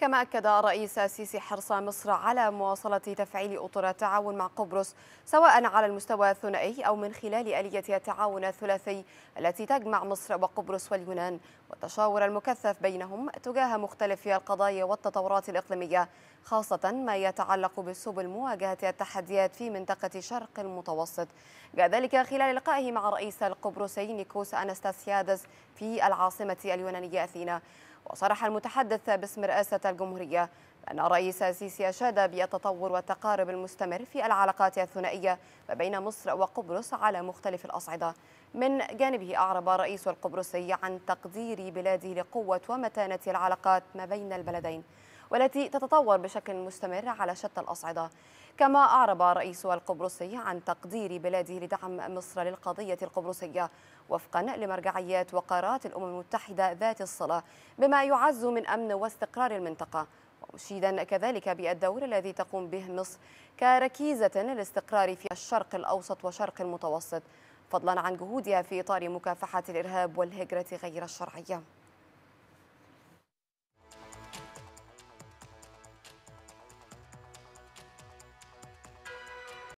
كما أكد رئيس السيسي حرص مصر على مواصلة تفعيل أطر التعاون مع قبرص سواء على المستوى الثنائي أو من خلال آلية التعاون الثلاثي التي تجمع مصر وقبرص واليونان والتشاور المكثف بينهم تجاه مختلف القضايا والتطورات الإقليمية خاصة ما يتعلق بسبل مواجهة التحديات في منطقة شرق المتوسط جاء ذلك خلال لقائه مع رئيس القبرصي نيكوس أنستاسيادس في العاصمة اليونانية أثينا وصرح المتحدث باسم رئاسة الجمهورية بأن الرئيس السيسي أشاد بالتطور والتقارب المستمر في العلاقات الثنائية ما بين مصر وقبرص على مختلف الأصعدة من جانبه أعرب الرئيس القبرصي عن تقدير بلاده لقوة ومتانة العلاقات ما بين البلدين والتي تتطور بشكل مستمر على شتى الأصعدة كما أعرب رئيس القبرصي عن تقدير بلاده لدعم مصر للقضية القبرصية وفقا لمرجعيات وقرارات الأمم المتحدة ذات الصلة بما يعز من أمن واستقرار المنطقة ومشيدا كذلك بالدور الذي تقوم به مصر كركيزة للاستقرار في الشرق الأوسط وشرق المتوسط فضلا عن جهودها في إطار مكافحة الإرهاب والهجرة غير الشرعية